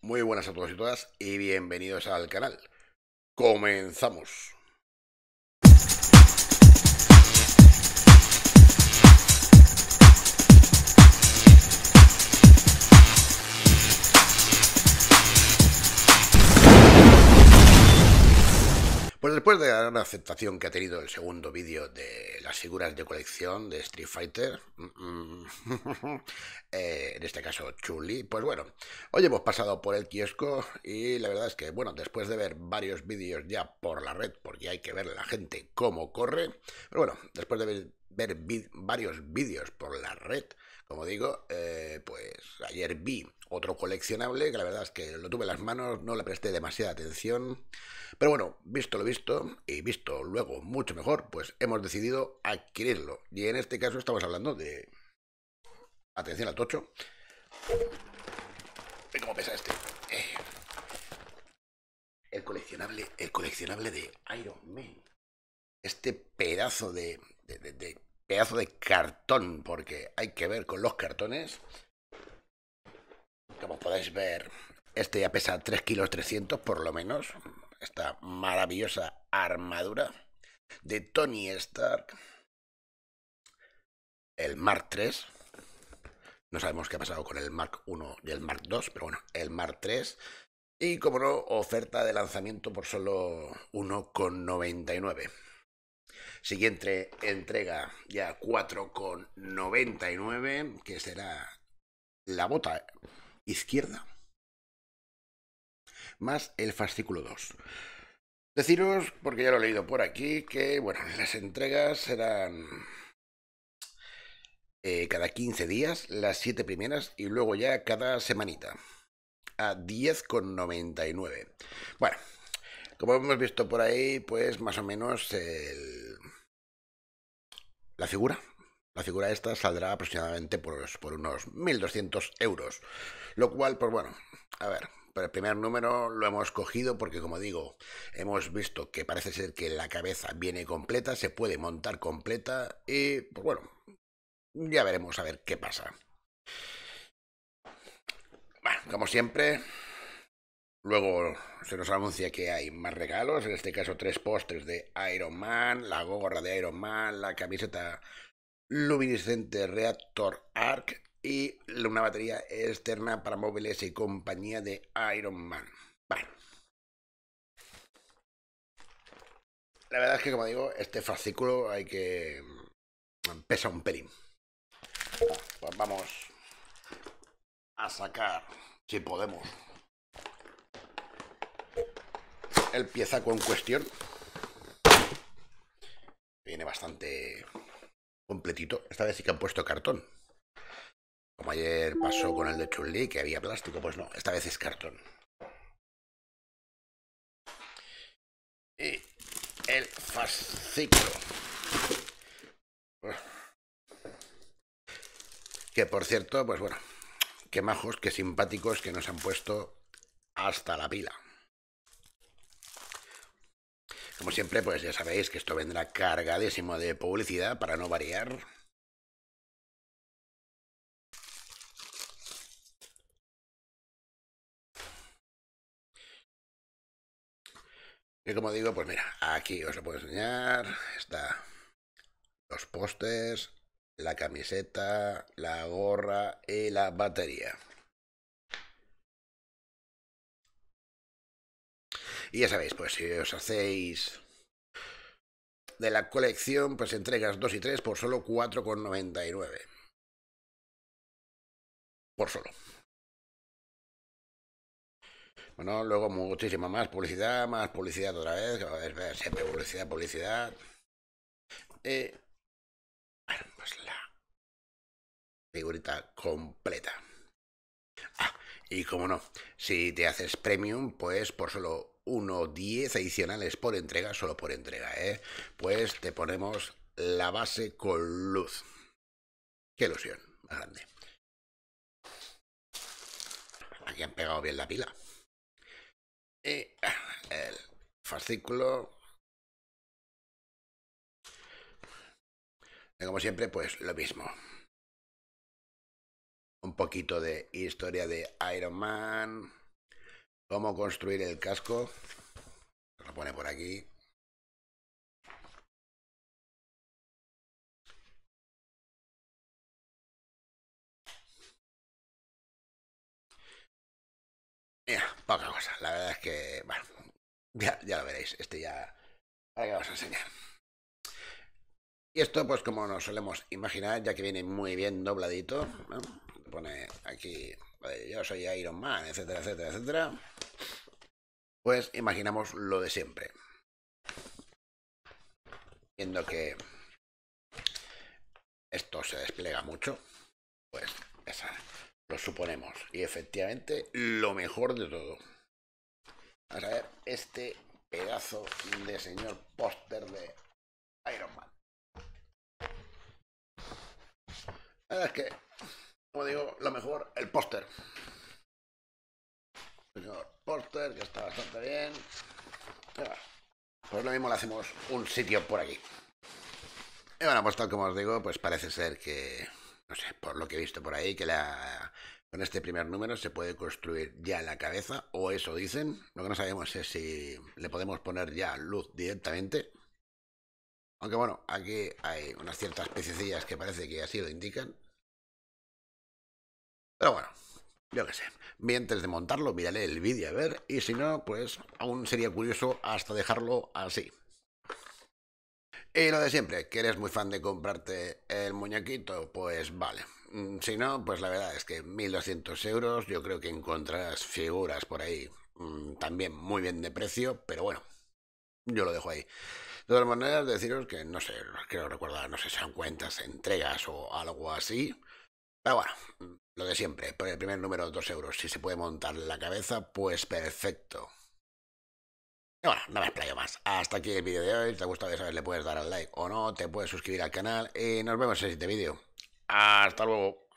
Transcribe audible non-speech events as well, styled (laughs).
Muy buenas a todos y todas y bienvenidos al canal. Comenzamos. Después de la gran aceptación que ha tenido el segundo vídeo de las figuras de colección de Street Fighter, (laughs) eh, en este caso Chuli, pues bueno, hoy hemos pasado por el kiosco y la verdad es que, bueno, después de ver varios vídeos ya por la red, porque hay que ver a la gente cómo corre, pero bueno, después de ver ver varios vídeos por la red. Como digo, eh, pues ayer vi otro coleccionable, que la verdad es que lo tuve en las manos, no le presté demasiada atención. Pero bueno, visto lo visto y visto luego mucho mejor, pues hemos decidido adquirirlo. Y en este caso estamos hablando de... Atención al tocho. ¿Cómo pesa este? Eh. El coleccionable, el coleccionable de Iron Man. Este pedazo de pedazo de cartón, porque hay que ver con los cartones. Como podéis ver, este ya pesa 3 kilos 300 por lo menos. Esta maravillosa armadura de Tony Stark. El Mark III. No sabemos qué ha pasado con el Mark I y el Mark II, pero bueno, el Mark III. Y como no, oferta de lanzamiento por solo 1,99. Siguiente entrega ya 4,99, que será la bota izquierda. Más el fascículo 2. Deciros, porque ya lo he leído por aquí, que bueno, las entregas serán eh, cada 15 días, las 7 primeras, y luego ya cada semanita. A 10,99. Bueno, como hemos visto por ahí, pues más o menos el la figura. La figura esta saldrá aproximadamente por, por unos 1.200 euros. Lo cual, pues bueno, a ver, por el primer número lo hemos cogido porque, como digo, hemos visto que parece ser que la cabeza viene completa, se puede montar completa y, pues bueno, ya veremos a ver qué pasa. Bueno, como siempre, Luego se nos anuncia que hay más regalos, en este caso tres postres de Iron Man, la gorra de Iron Man, la camiseta luminiscente Reactor Arc y una batería externa para móviles y compañía de Iron Man. La verdad es que, como digo, este fascículo hay que... Mm, pesa un pelín. Pues vamos a sacar, si podemos, el pieza con cuestión. Viene bastante completito. Esta vez sí que han puesto cartón. Como ayer pasó con el de Chulli, que había plástico, pues no, esta vez es cartón. Y el fascículo. Que por cierto, pues bueno, qué majos, qué simpáticos que nos han puesto hasta la pila. Como siempre, pues ya sabéis que esto vendrá cargadísimo de publicidad para no variar. Y como digo, pues mira, aquí os lo puedo enseñar. Está los postes, la camiseta, la gorra y la batería. Y ya sabéis, pues si os hacéis de la colección, pues entregas 2 y 3 por solo 4,99. Por solo. Bueno, luego muchísima más publicidad, más publicidad otra vez, a ver, siempre publicidad, publicidad. Eh, pues la figurita completa. Ah, y como no, si te haces premium, pues por solo diez adicionales por entrega, solo por entrega, ¿eh? Pues te ponemos la base con luz. Qué ilusión, grande. Aquí han pegado bien la pila. Y el fascículo como siempre, pues lo mismo. Un poquito de historia de Iron Man cómo construir el casco. Se Lo pone por aquí. Mira, poca cosa. La verdad es que, bueno, ya, lo veréis. Este ya... Ahora os enseñar. Y esto, pues como nos solemos imaginar, ya que viene muy bien dobladito, pone aquí, yo soy Iron Man, etcétera, etcétera, etcétera pues imaginamos lo de siempre. Viendo que esto se despliega mucho, pues lo suponemos. Y efectivamente, lo mejor de todo. a ver este pedazo de señor póster de Iron Man. La es que, como digo, lo mejor, el póster que está bastante bien. Pues lo mismo le hacemos un sitio por aquí. Y bueno, pues tal como os digo, pues parece ser que, no sé, por lo que he visto por ahí, que la, con este primer número se puede construir ya la cabeza, o eso dicen. Lo que no sabemos es si le podemos poner ya luz directamente. Aunque bueno, aquí hay unas ciertas piececillas que parece que así lo indican. Pero bueno, yo qué sé. Vi antes de montarlo, miraré el vídeo a ver, y si no, pues aún sería curioso hasta dejarlo así. Y lo de siempre, que eres muy fan de comprarte el muñequito, pues vale. Mm, si no, pues la verdad es que 1200 euros yo creo que encontrarás figuras por ahí mm, también muy bien de precio, pero bueno, yo lo dejo ahí. De todas maneras, deciros que no sé, quiero recordar, no sé, si son cuentas, entregas o algo así ahora lo de siempre, por el primer número, dos euros. Si se puede montar la cabeza, pues perfecto. Y bueno, no me explayo más. Hasta aquí el vídeo de hoy. te ha gustado, ya sabes, le puedes dar al like o no, te puedes suscribir al canal y nos vemos en el siguiente vídeo. Hasta luego.